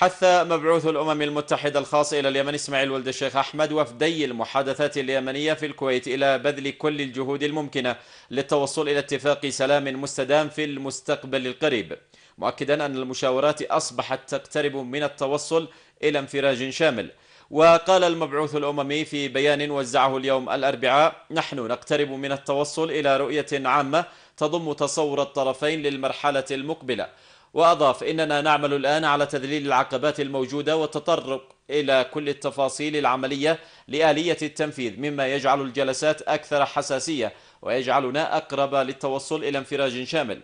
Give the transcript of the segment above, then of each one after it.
حث مبعوث الأمم المتحدة الخاص إلى اليمن إسماعيل ولد الشيخ أحمد وفدي المحادثات اليمنية في الكويت إلى بذل كل الجهود الممكنة للتوصل إلى اتفاق سلام مستدام في المستقبل القريب مؤكدا أن المشاورات أصبحت تقترب من التوصل إلى انفراج شامل وقال المبعوث الأممي في بيان وزعه اليوم الأربعاء نحن نقترب من التوصل إلى رؤية عامة تضم تصور الطرفين للمرحلة المقبلة وأضاف إننا نعمل الآن على تذليل العقبات الموجودة والتطرق إلى كل التفاصيل العملية لآلية التنفيذ مما يجعل الجلسات أكثر حساسية ويجعلنا أقرب للتوصل إلى انفراج شامل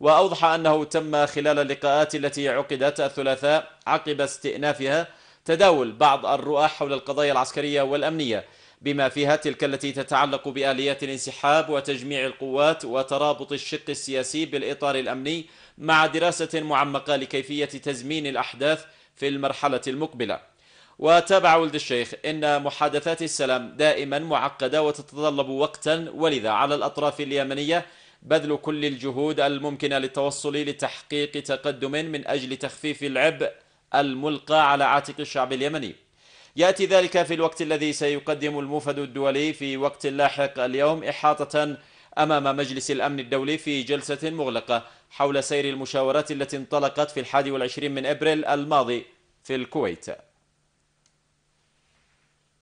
وأوضح أنه تم خلال اللقاءات التي عقدت الثلاثاء عقب استئنافها تداول بعض الرؤى حول القضايا العسكرية والأمنية بما فيها تلك التي تتعلق بآليات الانسحاب وتجميع القوات وترابط الشق السياسي بالإطار الأمني مع دراسة معمقة لكيفية تزمين الأحداث في المرحلة المقبلة وتابع ولد الشيخ إن محادثات السلام دائما معقدة وتتطلب وقتا ولذا على الأطراف اليمنية بذل كل الجهود الممكنة للتوصل لتحقيق تقدم من أجل تخفيف العبء الملقى على عاتق الشعب اليمني يأتي ذلك في الوقت الذي سيقدم الموفد الدولي في وقت لاحق اليوم إحاطة أمام مجلس الأمن الدولي في جلسة مغلقة حول سير المشاورات التي انطلقت في الحادي والعشرين من أبريل الماضي في الكويت